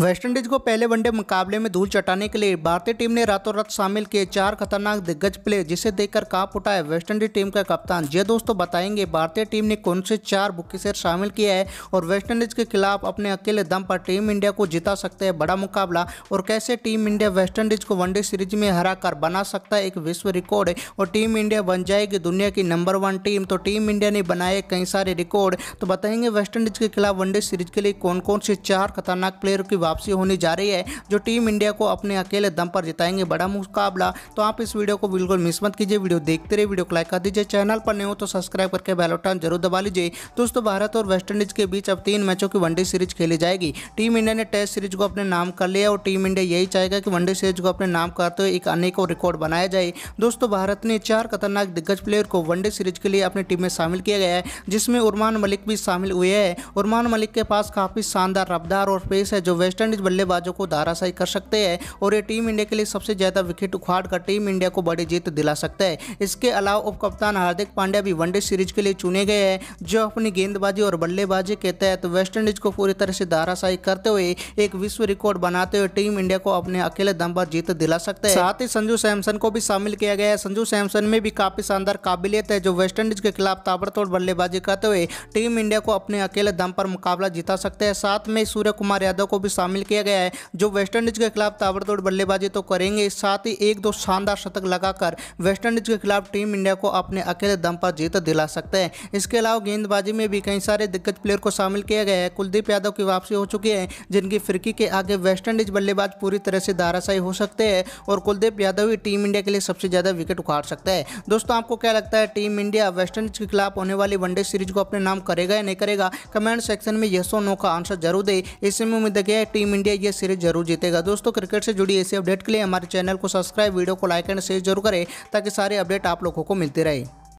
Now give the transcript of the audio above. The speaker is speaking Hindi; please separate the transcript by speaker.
Speaker 1: वेस्टइंडीज को पहले वनडे मुकाबले में धूल चटाने के लिए भारतीय टीम ने रातों रात शामिल किए चार खतरनाक दिग्गज प्लेयर जिसे देखकर कांप उठा है वेस्टइंडीज टीम का कप्तान जी दोस्तों बताएंगे भारतीय टीम ने कौन से चार बुकिसेर शामिल किया है और वेस्टइंडीज के खिलाफ अपने अकेले दम पर टीम इंडिया को जिता सकते हैं बड़ा मुकाबला और कैसे टीम इंडिया वेस्टइंडीज को वनडे सीरीज में हरा कर बना सकता है एक विश्व रिकॉर्ड और टीम इंडिया बन जाएगी दुनिया की नंबर वन टीम तो टीम इंडिया ने बनाए कई सारे रिकॉर्ड तो बताएंगे वेस्टइंडीज के खिलाफ वनडे सीरीज के लिए कौन कौन से चार खतरनाक प्लेयर की वापसी होने जा रही है जो टीम इंडिया को अपने अकेले दम पर जिताएंगे बड़ा मुकाबला तो आप इस वीडियो को बिल्कुल मिस मत कीजिए वीडियो देखते रहे वीडियो को लाइक कर दीजिए चैनल पर नहीं हो तो सब्सक्राइब करके बैलोटन जरूर दबा लीजिए दोस्तों भारत और वेस्टइंडीज के बीच अब तीन मैचों की वनडे सीरीज खेली जाएगी टीम इंडिया ने टेस्ट सीरीज को अपने नाम कर लिया और टीम इंडिया यही चाहेगा कि वनडे सीरीज को अपने नाम करते हुए एक अनेकों रिकॉर्ड बनाया जाए दोस्तों भारत ने चार खतरनाक दिग्गज प्लेयर को वनडे सीरीज के लिए अपनी टीम में शामिल किया गया है जिसमें उरमान मलिक भी शामिल हुए हैं उरमान मलिक के पास काफ़ी शानदार रफ्तार और पेस है जो वेस्ट वेस्टइंडीज बल्लेबाजों को धाराशाही कर सकते हैं और ये टीम इंडिया के लिए सबसे ज़्यादा विकेट उखाड़ कर टीम इंडिया को बड़ी जीत दिला सकता है इसके अलावा उप कप्तान हार्दिक पांड्या भी वनडे सीरीज के लिए चुने गए हैं जो अपनी गेंदबाजी और बल्लेबाजी के तहत वेस्टइंडीज को पूरी तरह से धाराशाई करते हुए एक विश्व रिकॉर्ड बनाते हुए टीम इंडिया को अपने अकेले दम पर जीत दिला सकते हैं साथ ही संजू सैमसन को भी शामिल किया गया है संजू सैमसन में भी काफी शानदार काबिलियत है जो वेस्टइंडीज के खिलाफ ताबड़तोड़ बल्लेबाजी करते हुए टीम इंडिया को अपने अकेले दम पर मुकाबला जिता सकते हैं साथ में सूर्य कुमार यादव को भी शामिल किया गया है जो वेस्टइंडीज के खिलाफ ताबड़तोड़ बल्लेबाजी तो करेंगे साथ ही एक दो शानदार शतक लगाकर वेस्टइंडीज के खिलाफ टीम इंडिया को अपने अकेले दम पर जीत दिला सकते हैं इसके अलावा गेंदबाजी में भी कई सारे दिग्गज प्लेयर को शामिल किया गया है कुलदीप यादव की वापसी हो चुकी है जिनकी फिरकी के आगे वेस्टइंडीज बल्लेबाज पूरी तरह से धाराशायी हो सकते हैं और कुलदीप यादव ही टीम इंडिया के लिए सबसे ज़्यादा विकेट उखाड़ सकता है दोस्तों आपको क्या लगता है टीम इंडिया वेस्टइंडीज के खिलाफ होने वाली वनडे सीरीज को अपने नाम करेगा या नहीं करेगा कमेंट सेक्शन में यस नो का आंसर जरूर दे इसमें उम्मीद है टीम इंडिया यह सीरीज जरूर जीतेगा दोस्तों क्रिकेट से जुड़ी ऐसी अपडेट के लिए हमारे चैनल को सब्सक्राइब वीडियो को लाइक एंड शेयर जरूर करें ताकि सारे अपडेट आप लोगों को मिलते रहे